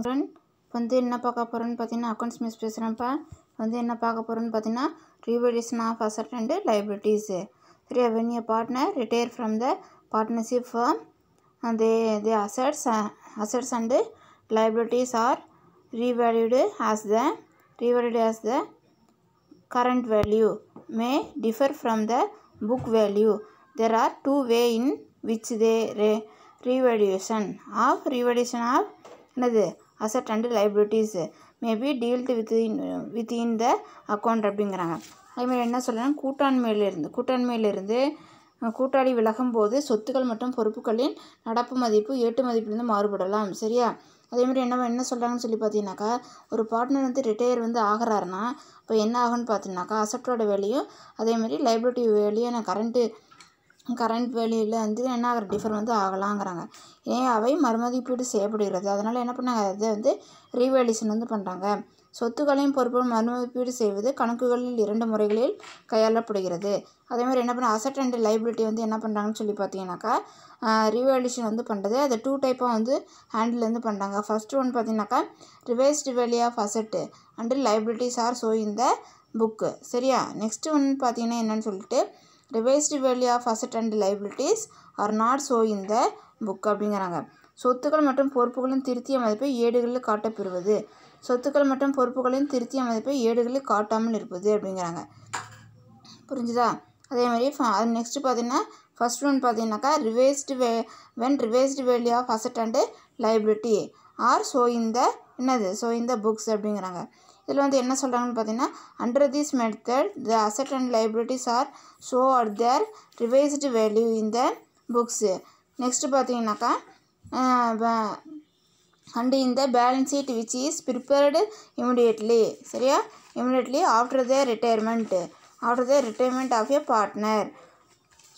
அப்புறம் வந்து என்ன பார்க்க போகிறோன்னு பார்த்தீங்கன்னா அக்கௌண்ட்ஸ் மிஸ் பேசுகிறப்ப வந்து என்ன பார்க்க போகிறோன்னு பார்த்தீங்கன்னா revaluation of asset and liabilities சரியா when a partner retire from the partnership firm they they assets assets and liabilities are revalued as the revalued as the current value may differ from the book value There are two way in which they are revaluation of revaluation of என்னது asset and liabilities maybe dealt within within the account அப்படிங்கிறாங்க அதேமாதிரி என்ன சொல்கிறேன்னா கூட்டாண்மையிலிருந்து கூட்டாண்மையிலிருந்து கூட்டாளி விலகும் போது சொத்துக்கள் மற்றும் பொறுப்புகளின் நடப்பு மதிப்பு ஏட்டு மதிப்பிலிருந்து மாறுபடலாம் சரியா அதேமாதிரி என்ன என்ன சொல்கிறாங்கன்னு சொல்லி பார்த்தீங்கன்னாக்கா ஒரு பார்ட்னர் வந்து ரிட்டையர் வந்து ஆகிறாருன்னா இப்போ என்ன ஆகும்னு பார்த்தீங்கன்னாக்கா அசட்டோட வேலையும் அதேமாதிரி லைபிலிட்டி வேலையும் நான் கரண்ட்டு கரண்ட் வேலையில் வந்து என்ன ஆகிற டிஃபர் வந்து ஆகலாங்கிறாங்க ஏன் அவை மறுமதிப்பீடு செய்யப்படுகிறது அதனால் என்ன பண்ணாங்க அதை வந்து ரீவேல்யூஷன் வந்து பண்ணுறாங்க சொத்துக்களையும் பொறுப்பும் மறுமதிப்பீடு செய்வது கணக்குகளில் இரண்டு முறைகளில் கையாளப்படுகிறது அதே மாதிரி என்ன பண்ண அசட் அண்ட் லைபிலிட்டி வந்து என்ன பண்ணுறாங்கன்னு சொல்லி பார்த்தீங்கன்னாக்கா ரிவேல்யூஷன் வந்து பண்ணுறது அது டூ டைப்பாக வந்து ஹேண்டில் வந்து பண்ணுறாங்க ஃபஸ்ட்டு ஒன்று பார்த்தீங்கன்னாக்கா revised value of asset and liabilities are shown இந்த புக்கு சரியா நெக்ஸ்ட்டு ஒன்று பார்த்தீங்கன்னா என்னென்னு சொல்லிட்டு revised value of asset and liabilities are not shown இந்த புக் அப்படிங்கிறாங்க சொத்துக்கள் மற்றும் பொறுப்புகளின் திருத்திய மதிப்பை ஏடுகளில் காட்டப்பெறுவது சொத்துக்கள் மற்றும் பொறுப்புகளின் திருத்திய மதிப்பை ஏடுகளில் காட்டாமல் இருப்பது அப்படிங்கிறாங்க புரிஞ்சுதா அதே மாதிரி அது நெக்ஸ்ட்டு பார்த்தீங்கன்னா ஃபர்ஸ்ட் ஒன் பார்த்தீங்கன்னாக்கா revised way when revised value of asset and liability are shown இந்த என்னது ஸோ இந்த புக்ஸ் அப்படிங்கிறாங்க இதில் வந்து என்ன சொல்கிறாங்கன்னு பார்த்தீங்கன்னா under this method the asset and liabilities are show at their revised value in the books next பார்த்தீங்கன்னாக்கா அண்டு இந்த balance sheet which is prepared immediately சரியா immediately after the retirement after the retirement of a partner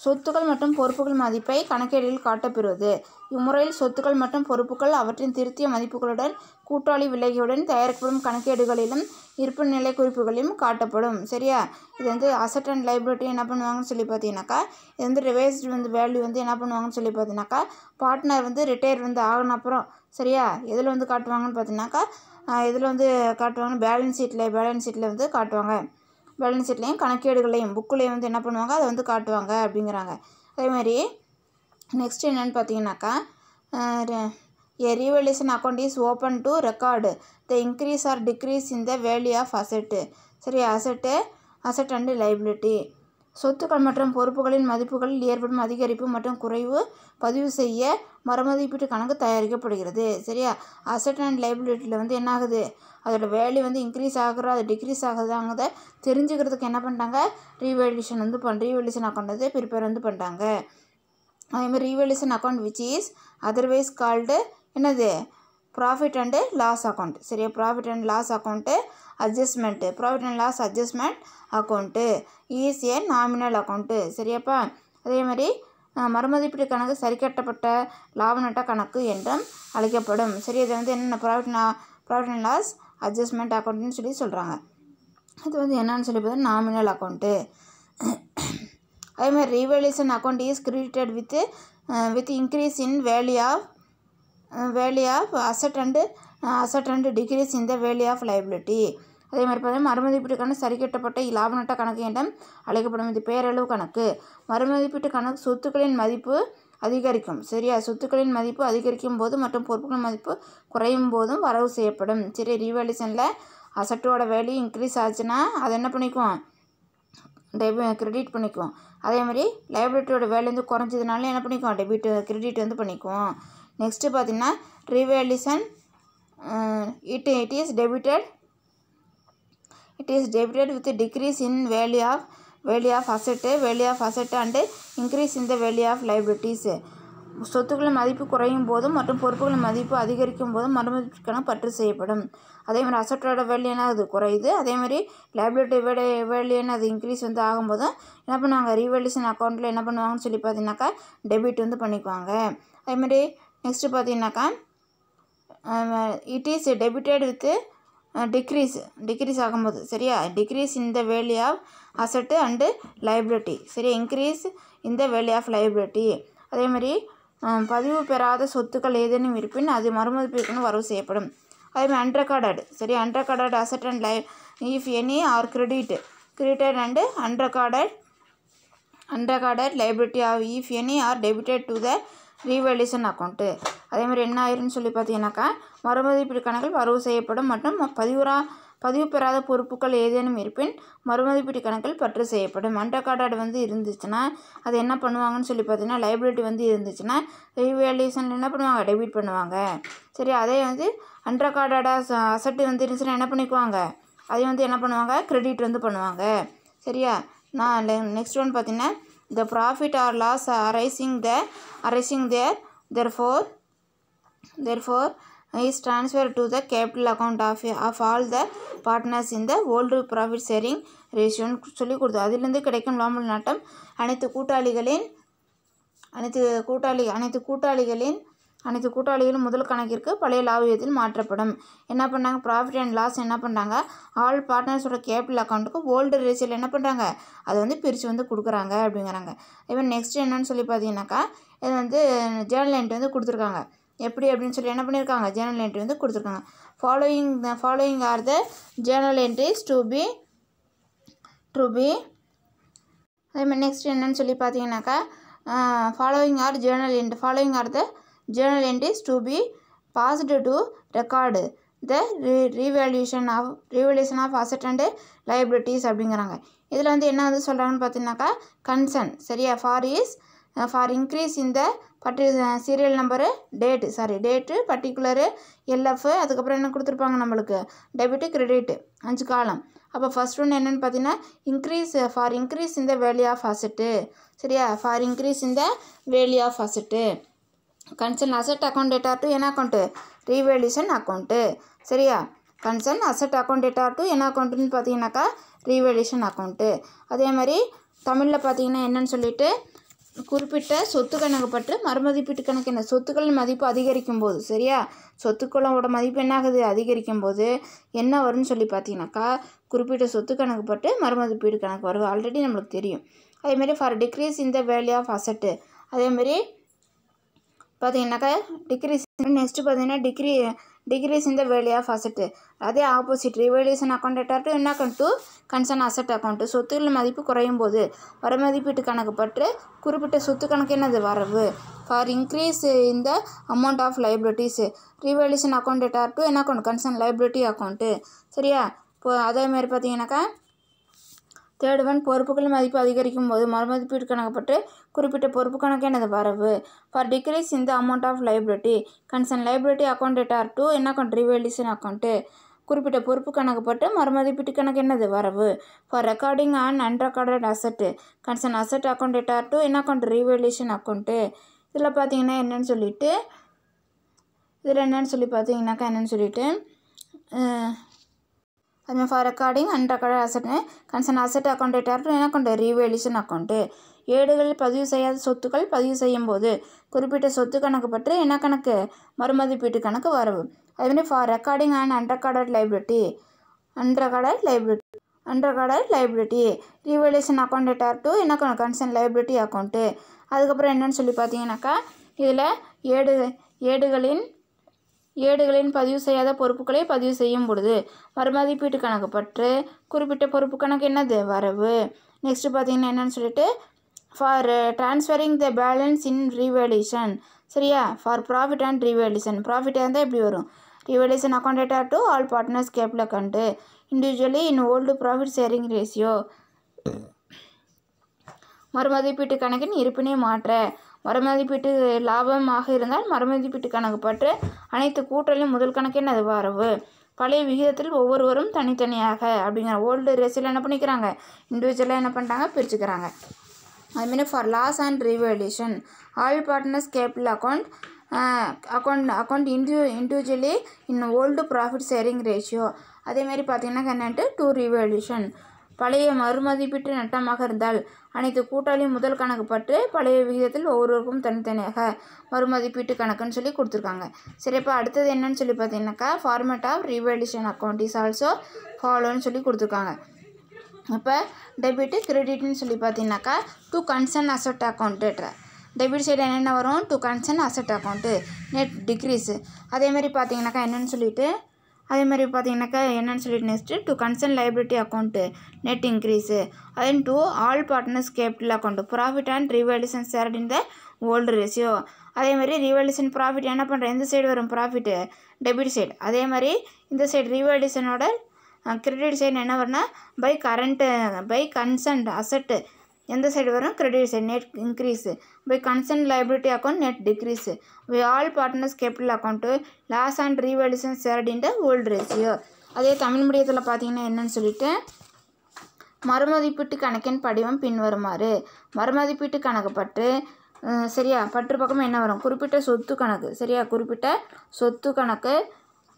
சொத்துக்கள் மற்றும் பொறுப்புகள் மதிப்பை கணக்கேடில் காட்டப்பெறுவது இம்முறையில் சொத்துக்கள் மற்றும் பொறுப்புகள் அவற்றின் திருத்திய மதிப்புகளுடன் கூட்டாளி விலகியுடன் தயாரிக்கப்படும் கணக்கேடுகளிலும் இருப்பு நிலை குறிப்புகளிலும் காட்டப்படும் சரியா இது வந்து அசட் அண்ட் லைபிலிட்டி என்ன பண்ணுவாங்கன்னு சொல்லி பார்த்தீங்கன்னாக்கா இது வந்து ரிவைஸ்டு வந்து வேல்யூ வந்து என்ன பண்ணுவாங்கன்னு சொல்லி பார்த்தீங்கன்னாக்கா பார்ட்னர் வந்து ரிட்டையர் வந்து ஆகின அப்புறம் சரியா எதில் வந்து காட்டுவாங்கன்னு பார்த்தீங்கன்னாக்கா இதில் வந்து காட்டுவாங்க பேலன்ஸ் ஷீட்டில் பேலன்ஸ் ஷீட்டில் வந்து காட்டுவாங்க பேலன்ஸ் ஷீட்லேயும் கணக்கேடுகளையும் புக்குலேயும் வந்து என்ன பண்ணுவாங்க அதை வந்து காட்டுவாங்க அப்படிங்கிறாங்க அதேமாதிரி நெக்ஸ்ட் என்னென்னு பார்த்தீங்கன்னாக்கா revaluation account is open to record the increase or decrease in the value of asset சரி அசெட்டு அசெட் அண்டு லைபிலிட்டி சொத்துக்கள் மற்றும் பொறுப்புகளின் மதிப்புகளில் ஏற்படும் அதிகரிப்பு மற்றும் குறைவு பதிவு செய்ய மறுமதிப்பீட்டு கணக்கு தயாரிக்கப்படுகிறது சரியா அசெட் அண்ட் லைபிலிட்டியில் வந்து என்ன ஆகுது அதோட வேல்யூ வந்து இன்க்ரீஸ் ஆகுறோம் அது டிக்ரீஸ் ஆகுதாங்கிறத தெரிஞ்சுக்கிறதுக்கு என்ன பண்ணிட்டாங்க ரீவேல்யூஷன் வந்து பண் ரீவேல்யூஷன் அக்கௌண்ட் வந்து ப்ரிப்பேர் வந்து பண்ணிட்டாங்க அதேமாதிரி revaluation account which is otherwise called என்னது ப்ராஃபிட் அண்டு லாஸ் அக்கௌண்ட் சரியா profit and loss account adjustment profit and loss adjustment account is a nominal account சரியாப்பா அதே மாதிரி மறுமதிப்பீடு கணக்கு சரிக்கட்டப்பட்ட லாப நட்ட கணக்கு என்றும் அழைக்கப்படும் சரி இதை வந்து என்னென்ன profit profit and loss adjustment அக்கௌண்ட்டுன்னு சொல்லி சொல்கிறாங்க அது வந்து என்னென்னு சொல்லி பார்த்தா நாமினல் அக்கௌண்ட்டு அதேமாதிரி revaluation account is created with with increase in value of value of asset and asset and decrease இந்த வேல்யூ ஆஃப் லைபிலிட்டி அதே மாதிரி பார்த்தீங்கன்னா கணக்கு சரிக்கட்டப்பட்ட லாப நட்ட கணக்கு என்றும் அழைக்கப்படும் இது பேரளவு கணக்கு மறுமதிப்பீட்டு கணக்கு சொத்துக்களின் மதிப்பு அதிகரிக்கும் சரியா சொத்துக்களின் மதிப்பு அதிகரிக்கும் போது மற்றும் பொறுப்புகளின் மதிப்பு குறையும் போதும் வரவு செய்யப்படும் சரி ரீவேல்யூஷனில் அசட்டோட வேல்யூ இன்க்ரீஸ் ஆச்சுன்னா அதை என்ன பண்ணிக்குவோம் டெபி கிரெடிட் பண்ணிக்குவோம் மாதிரி லைப்ரரியோட வேலேருந்து குறைஞ்சதுனால என்ன பண்ணிக்குவோம் டெபிட் கிரெடிட் வந்து பண்ணிக்குவோம் நெக்ஸ்ட்டு பார்த்திங்கன்னா revaluation it it is debited it is debited with decrease in value of value of asset value of asset and increase in the value of liabilities சொத்துக்களின் மதிப்பு குறையும் போதும் மற்றும் பொறுப்புகளின் மதிப்பு அதிகரிக்கும் போதும் மரமதிப்பிற்கான பற்று செய்யப்படும் மாதிரி அசட்டோட வேல்யூ அது குறையுது அதேமாதிரி லைபிலிட்டி விட வேல்யூன்னு அது இன்க்ரீஸ் வந்து ஆகும்போது என்ன பண்ணுவாங்க ரீவேல்யூஷன் அக்கௌண்ட்டில் என்ன பண்ணுவாங்கன்னு சொல்லி பார்த்தீங்கன்னாக்கா டெபிட் வந்து பண்ணிக்குவாங்க மாதிரி நெக்ஸ்ட்டு பார்த்தீங்கன்னாக்கா it is debited with decrease decrease ஆகும்போது சரியா டிக்ரீஸ் இந்த value of asset and liability சரியா இன்க்ரீஸ் இந்த வேல்யூ ஆஃப் லைபிலிட்டி மாதிரி பதிவு பெறாத சொத்துக்கள் ஏதேனும் இருப்பின் அது மறுமதிப்பிற்குன்னு வரவு செய்யப்படும் அதேமாதிரி அன்ரெக்கார்டட் சரி unrecorded asset and life if any are credit credit and unrecorded unrecorded liability of if any are debited to the revaluation account அதேமாதிரி என்ன ஆயிருன்னு சொல்லி பார்த்தீங்கன்னாக்கா மறுமதிப்பீடு கணக்கில் வரவு செய்யப்படும் மற்றும் பதிவுரா பதிவு பெறாத பொறுப்புகள் ஏதேனும் இருப்பின் மறுமதிப்பீட்டு கணக்கில் பற்று செய்யப்படும் அண்டர்கார்டட் வந்து இருந்துச்சுன்னா அது என்ன பண்ணுவாங்கன்னு சொல்லி பார்த்தீங்கன்னா லைபிலிட்டி வந்து இருந்துச்சுன்னா ரீவேல்யூஷனில் என்ன பண்ணுவாங்க டெபிட் பண்ணுவாங்க சரி அதே வந்து அண்டர்கார்டடாக அசட்டு வந்து இருந்துச்சுன்னா என்ன பண்ணிக்குவாங்க அதே வந்து என்ன பண்ணுவாங்க கிரெடிட் வந்து பண்ணுவாங்க சரியா நான் நெக்ஸ்ட் ஒன் பார்த்தீங்கன்னா the profit or loss arising the arising there therefore therefore is transfer to the capital account of of all the partners in the old profit sharing ரேஷியோன்னு சொல்லி கொடுத்தோம் அதிலிருந்து கிடைக்கும் லாபம் நாட்டம் அனைத்து கூட்டாளிகளின் அனைத்து கூட்டாளி அனைத்து கூட்டாளிகளின் அனைத்து கூட்டாளிகளும் முதல் கணக்கிற்கு பழைய லாபியத்தில் மாற்றப்படும் என்ன பண்ணாங்க ப்ராஃபிட் அண்ட் லாஸ் என்ன பண்ணுறாங்க ஆல் பார்ட்னர்ஸோட கேபிட்டல் அக்கௌண்ட்டுக்கு ஓல்டு ரேஷியில் என்ன பண்ணுறாங்க அதை வந்து பிரித்து வந்து கொடுக்குறாங்க அப்படிங்கிறாங்க இப்போ நெக்ஸ்ட் என்னன்னு சொல்லி பார்த்தீங்கன்னாக்கா இது வந்து ஜேர்னல் என்ட் வந்து கொடுத்துருக்காங்க எப்படி அப்படின்னு சொல்லி என்ன பண்ணியிருக்காங்க ஜேர்னல் என்ட்ரி வந்து கொடுத்துருக்காங்க following the following are the journal entries to be to be அதே மாதிரி நெக்ஸ்ட் என்னன்னு சொல்லி பார்த்தீங்கன்னாக்கா following are journal in following are the journal entries to be passed to record the re revaluation of revaluation of asset and liabilities அப்படிங்கிறாங்க இதில் வந்து என்ன வந்து சொல்கிறாங்கன்னு பார்த்தீங்கன்னாக்கா கன்சர்ன் சரியா ஃபார் இஸ் ஃபார் இன்க்ரீஸ் இந்த particular serial number date sorry date particular LF அதுக்கப்புறம் என்ன கொடுத்துருப்பாங்க நம்மளுக்கு டெபிட்டு கிரெடிட்டு அஞ்சு காலம் அப்போ ஃபஸ்ட் ஒன்று என்னென்னு பார்த்தீங்கன்னா இன்க்ரீஸ் ஃபார் இன்க்ரீஸ் இந்த வேல்யூ ஆஃப் அசட்டு சரியா ஃபார் இன்க்ரீஸ் இந்த value of asset concern asset account debtor to என்ன அக்கௌண்ட்டு ரீவேல்யூஷன் அக்கௌண்ட்டு சரியா concern asset account debtor to என்ன அக்கௌண்ட்டுன்னு பார்த்தீங்கன்னாக்கா ரீவேல்யூஷன் அக்கௌண்ட்டு அதே மாதிரி தமிழில் பார்த்தீங்கன்னா என்னென்னு சொல்லிட்டு குறிப்பிட்ட சொத்து கணக்கு பற்று மறுமதிப்பீட்டு கணக்கு என்ன சொத்துக்களின் மதிப்பு அதிகரிக்கும் போது சரியா சொத்துக்களோட மதிப்பு என்னாகுது அதிகரிக்கும் போது என்ன வரும்னு சொல்லி பார்த்தீங்கன்னாக்கா குறிப்பிட்ட சொத்து கணக்கு பட்டு மறுமதிப்பீடு கணக்கு வரும் ஆல்ரெடி நம்மளுக்கு தெரியும் அதேமாரி ஃபார் டிக்ரீஸ் இந்த வேல்யூ ஆஃப் அசட்டு அதேமாரி பார்த்தீங்கன்னாக்கா டிக்ரீஸ் நெக்ஸ்ட்டு பார்த்தீங்கன்னா degree decrease in the value of asset அதே ஆப்போசிட் ரிவேலியூஷன் அக்கௌண்ட் எட்டாட்டு என்ன account to concern asset account சொத்துக்கள் மதிப்பு குறையும் போது வர மதிப்பீட்டு கணக்கு பற்று குறிப்பிட்ட சொத்து கணக்கு என்னது வரவு ஃபார் இன்க்ரீஸ் இந்த amount of liabilities revaluation account எட்டாட்டு என்ன அக்கௌண்ட் கன்சர்ன் லைபிலிட்டி அக்கௌண்ட்டு சரியா இப்போ அதேமாதிரி பார்த்தீங்கன்னாக்கா தேடுவன் பொறுப்புகள் மதிப்பு அதிகரிக்கும் போது மறுமதிப்பீடு கணக்கப்பட்டு குறிப்பிட்ட பொறுப்பு கணக்கு எனது வரவு ஃபார் டிக்ரீஸ் இந்த amount of liability concern liability account are to என்ன அக்கௌண்ட் ரிவேலிசன் அக்கௌண்ட்டு குறிப்பிட்ட பொறுப்பு கணக்குப்பட்டு மறுமதிப்பீட்டு கணக்கு என்னது வரவு for recording and unrecorded asset concern asset account are to என்ன அக்கௌண்ட் ரிவேலியூஷன் அக்கௌண்ட்டு இதில் பார்த்தீங்கன்னா என்னென்னு சொல்லிவிட்டு இதில் என்னென்னு சொல்லி பார்த்தீங்கன்னாக்கா என்னென்னு சொல்லிவிட்டு அதுமாதிரி ஃபார் ரெக்கார்டிங் ಅಂಡ್ ರೆಕಾರ್ಡ್ అసెట్నే కన్సర్న్ అసెట్ అకౌంట్ డేటాలు అకౌంట్ ரீவேலியூஷன் அக்கௌண்ட்டு ஏடுகளில் பதிவு செய்யாத சொத்துக்கள் பதிவு செய்யும் போது குறிப்பிட்ட சொத்து கணக்கு பற்றி என்ன கணக்கு மறுமதிப்பீட்டு கணக்கு வரவு அதுமாதிரி for recording and unrecorded liability recorded liability unrecorded liability revaluation account debtor to என்ன கணக்கு கன்சர்ன் லைபிலிட்டி அக்கௌண்ட்டு அதுக்கப்புறம் என்னென்னு சொல்லி பார்த்தீங்கன்னாக்கா இதில் ஏடு ஏடுகளின் ஏடுகளின் பதிவு செய்யாத பொறுப்புகளை பதிவு செய்யும் பொழுது மறுமதிப்பீட்டு கணக்கு பற்று குறிப்பிட்ட பொறுப்பு கணக்கு என்னது வரவு நெக்ஸ்ட் பார்த்தீங்கன்னா என்னென்னு சொல்லிட்டு for transferring the balance in revaluation சரியா ஃபார் ப்ராஃபிட் அண்ட் ரீவேலியூஷன் ப்ராஃபிட்டாக இருந்தால் எப்படி வரும் ரீவேலியூஷன் அக்கௌண்டேட்டாக டு ஆல் பார்ட்னர்ஸ் கேப்பில் கண்டு individually in old profit sharing ratio மறுமதிப்பீட்டு கணக்கின் இருப்பினை மாற்ற மறுமதிப்பீட்டு லாபமாக இருந்தால் மறுமதிப்பீட்டு கணக்கு பற்று அனைத்து கூட்டலையும் முதல் கணக்கே அது வரவு பழைய விகிதத்தில் ஒவ்வொருவரும் தனித்தனியாக அப்படிங்கிற ஓல்டு ரேஸில் என்ன பண்ணிக்கிறாங்க இண்டிவிஜுவலாக என்ன பண்ணுறாங்க பிரிச்சுக்கிறாங்க அதுமாரி for loss and revaluation all partners capital account account account இண்டிவி individually in old profit sharing ratio அதேமாரி பார்த்திங்கன்னா என்னென்ட்டு டூ ரிவல்யூஷன் பழைய மறுமதிப்பீட்டு நட்டமாக இருந்தால் அனைத்து கூட்டாளியும் முதல் கணக்கு பட்டு பழைய விகிதத்தில் ஒவ்வொருவருக்கும் தனித்தனியாக மறுமதிப்பீட்டு கணக்குன்னு சொல்லி கொடுத்துருக்காங்க சரிப்பா அடுத்தது என்னன்னு சொல்லி பார்த்தீங்கன்னாக்கா format of revaluation account is also ஃபாலோன்னு சொல்லி கொடுத்துருக்காங்க இப்போ டெபிட்டு கிரெடிட்னு சொல்லி பார்த்தீங்கன்னாக்கா to concern asset account debit side என்னென்ன வரும் to concern asset account net decrease அதேமாதிரி பார்த்தீங்கன்னாக்கா என்னென்னு சொல்லிவிட்டு அதே மாதிரி பார்த்தீங்கன்னாக்கா என்னென்னு சொல்லிட்டு next to concern liability account net increase அதே to all partners capital account profit and revaluation shared இந்த ஓல்டு ரேஷியோ அதே மாதிரி ரிவல்யூஷன் ப்ராஃபிட் என்ன பண்ணுறேன் இந்த சைடு வரும் ப்ராஃபிட்டு டெபிட் சைடு அதே மாதிரி இந்த சைடு ரிவல்யூஷனோட கிரெடிட் சைடு என்ன வரும்னா பை கரண்ட்டு பை கன்சன்ட் அசட்டு எந்த சைடு வரும் credit side net increase by concern liability account net decrease by all partners capital account loss and revaluation shared in the old ratio அதே தமிழ் மீடியத்தில் பார்த்தீங்கன்னா என்னன்னு சொல்லிட்டு மறுமதிப்பீட்டு கணக்கின் படிவம் பின்வருமாறு மறுமதிப்பீட்டு கணக்கு பட்டு சரியா பற்று பக்கம் என்ன வரும் குறிப்பிட்ட சொத்து கணக்கு சரியா குறிப்பிட்ட சொத்து கணக்கு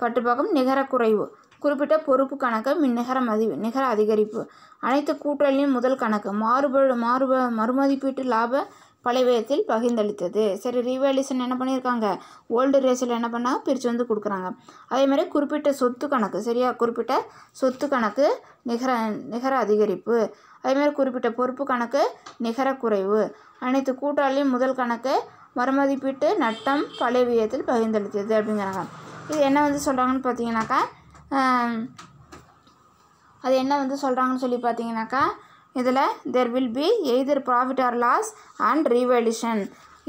பற்று பக்கம் நிகரக்குறைவு குறிப்பிட்ட பொறுப்பு கணக்கு மின் நிகர மதி நிகர அதிகரிப்பு அனைத்து கூட்டலின் முதல் கணக்கு மாறுபடு மாறுப மறுமதிப்பீட்டு லாப பழையத்தில் பகிர்ந்தளித்தது சரி ரீவேலியூஷன் என்ன பண்ணியிருக்காங்க ஓல்டு ரேஸில் என்ன பண்ணால் பிரித்து வந்து கொடுக்குறாங்க அதே மாதிரி குறிப்பிட்ட சொத்து கணக்கு சரியா குறிப்பிட்ட சொத்து கணக்கு நிகர நிகர அதிகரிப்பு அதேமாதிரி குறிப்பிட்ட பொறுப்பு கணக்கு நிகர குறைவு அனைத்து கூட்டாளியும் முதல் கணக்கு மறுமதிப்பீட்டு நட்டம் பழைய வியத்தில் பகிர்ந்தளித்தது அப்படிங்கிறாங்க இது என்ன வந்து சொல்கிறாங்கன்னு பார்த்தீங்கன்னாக்கா அது என்ன வந்து சொல்கிறாங்கன்னு சொல்லி பார்த்தீங்கன்னாக்கா இதில் there will be either profit or loss and revaluation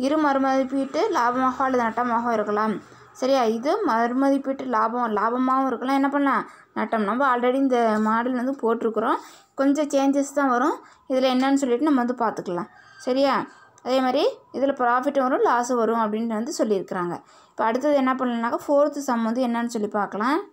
இரு மறுமதிப்பீட்டு லாபமாக அல்லது நட்டமாக இருக்கலாம் சரியா இது மறுமதிப்பீட்டு லாபம் லாபமாகவும் இருக்கலாம் என்ன பண்ணலாம் நட்டம் நம்ம ஆல்ரெடி இந்த மாடல் வந்து போட்டிருக்கிறோம் கொஞ்சம் சேஞ்சஸ் தான் வரும் இதில் என்னன்னு சொல்லிட்டு நம்ம வந்து பார்த்துக்கலாம் சரியா அதே மாதிரி இதில் ப்ராஃபிட் வரும் லாஸும் வரும் அப்படின்ட்டு வந்து சொல்லியிருக்கிறாங்க இப்போ அடுத்தது என்ன பண்ணலனாக்கா ஃபோர்த்து சம் வந்து என்னன்னு சொல்லி பார்க்கலாம்